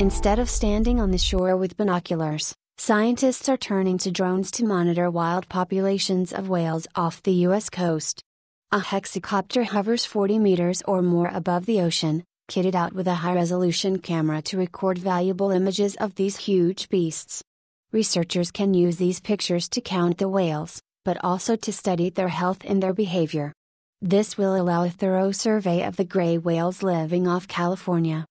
Instead of standing on the shore with binoculars, scientists are turning to drones to monitor wild populations of whales off the U.S. coast. A hexacopter hovers 40 meters or more above the ocean, kitted out with a high resolution camera to record valuable images of these huge beasts. Researchers can use these pictures to count the whales, but also to study their health and their behavior. This will allow a thorough survey of the gray whales living off California.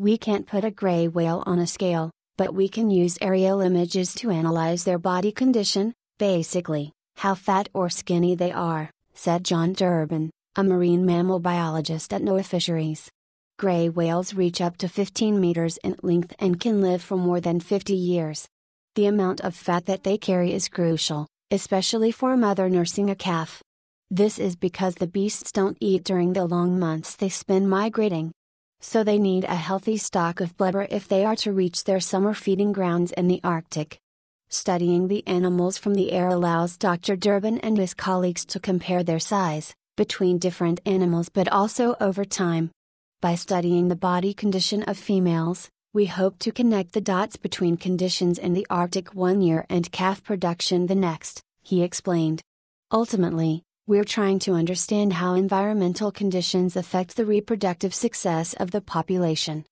We can't put a gray whale on a scale, but we can use aerial images to analyze their body condition, basically, how fat or skinny they are, said John Durbin, a marine mammal biologist at NOAA Fisheries. Gray whales reach up to 15 meters in length and can live for more than 50 years. The amount of fat that they carry is crucial, especially for a mother nursing a calf. This is because the beasts don't eat during the long months they spend migrating, so they need a healthy stock of blubber if they are to reach their summer feeding grounds in the Arctic. Studying the animals from the air allows Dr. Durbin and his colleagues to compare their size, between different animals but also over time. By studying the body condition of females, we hope to connect the dots between conditions in the Arctic one year and calf production the next, he explained. Ultimately, we're trying to understand how environmental conditions affect the reproductive success of the population.